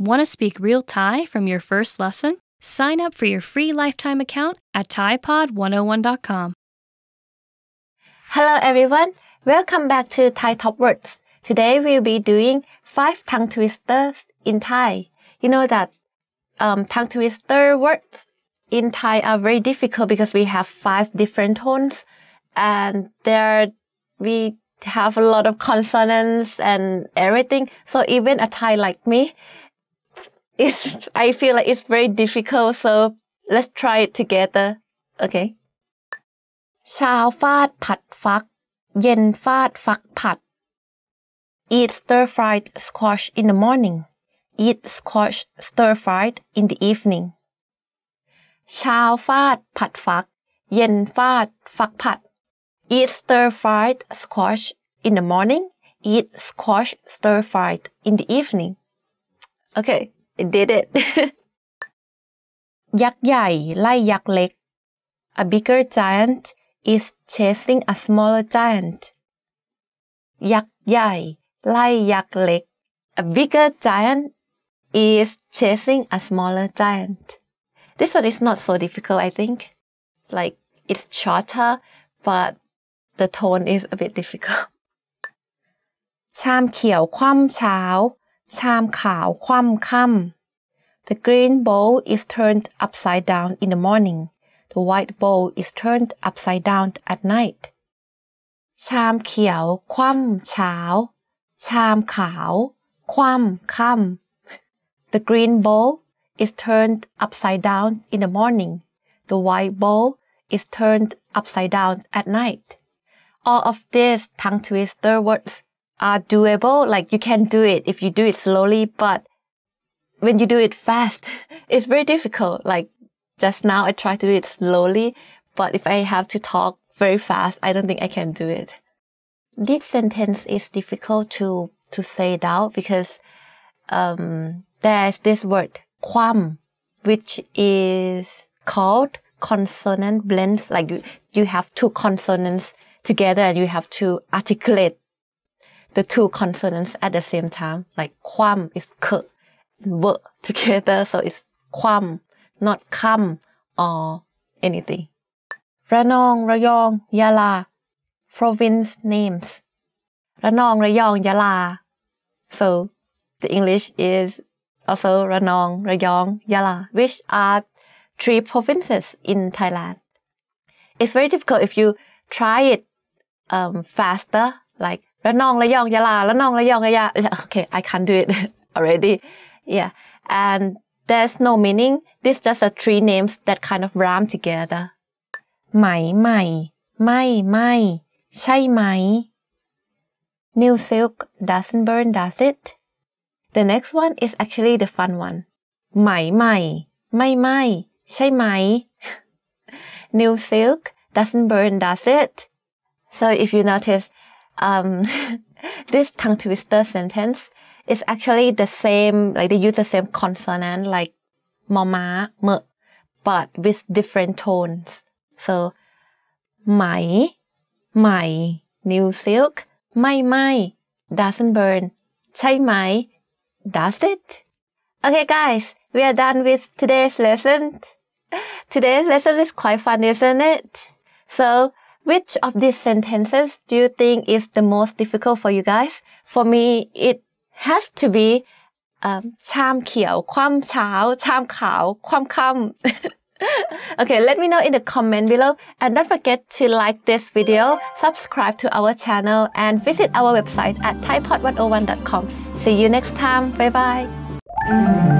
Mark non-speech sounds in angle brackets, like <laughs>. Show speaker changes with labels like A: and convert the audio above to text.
A: Want to speak real Thai from your first lesson? Sign up for your free lifetime account at ThaiPod101.com. Hello everyone, welcome back to Thai Top Words. Today we'll be doing five tongue twisters in Thai. You know that um, tongue twister words in Thai are very difficult because we have five different tones and there we have a lot of consonants and everything. So even a Thai like me it's I feel like it's very difficult. So let's try it together. Okay. เช้าฟาดผัดฟักเย็นฟาดฟักผัด Eat stir fried squash in the morning. Eat squash stir fried in the evening. เช้าฟาดผัดฟักเย็นฟาดฟักผัด Eat stir fried squash in the morning. Eat squash stir fried in the evening. Okay it did it ยักษ์ใหญ่ไล่ยักษ์เล็ก <laughs> a bigger giant is chasing a smaller giant ยักษ์ใหญ่ไล่ยักษ์เล็ก a bigger giant is chasing a smaller giant this one is not so difficult I think like it's shorter but the tone is a bit difficult ชามเขียวคว่ำเช้า <laughs> ชามขาวคว่ำค่ำ The green bowl is turned upside down in the morning. The white bowl is turned upside down at night. ชามเขียวคว่ำเช้าชามขาวคว่ำค่ำ The green bowl is turned upside down in the morning. The white bowl is turned upside down at night. All of these tongue twister words are doable. Like you can do it if you do it slowly, but when you do it fast, <laughs> it's very difficult. Like just now, I try to do it slowly, but if I have to talk very fast, I don't think I can do it. This sentence is difficult to to say it out because um, there's this word quam, which is called consonant blends. Like you, you have two consonants together and you have to articulate the two consonants at the same time. Like kwam is k and w together, so it's kwam, not kam or anything. Ranong, Rayong, Yala, province names. Ranong, Rayong, Yala. So the English is also Ranong, Rayong, Yala, which are three provinces in Thailand. It's very difficult if you try it um, faster, like ระนองระยองยะลาระนองระยองระยะ okay I can't do it <laughs> already yeah and there's no meaning this just a three names that kind of rhyme together ไหมไหมไม่ไม่ใช่ไหม New silk doesn't burn does it The next one is actually the fun one ไหมไหมไม่ไม่ใช่ไหม <laughs> New silk doesn't burn does it So if you notice um, <laughs> this tongue twister sentence is actually the same, like they use the same consonant like mama, me, but with different tones. So, my, my, new silk, my, my, doesn't burn, chai my, does it? Okay guys, we are done with today's lesson. <laughs> Today's lesson is quite fun, isn't it? So, which of these sentences do you think is the most difficult for you guys? For me, it has to be um, ชามเขียว ความเช้า ชามขาว ความค่ำ <laughs> okay, let me know in the comment below and don't forget to like this video, subscribe to our channel and visit our website at thaipod101.com. See you next time. Bye bye.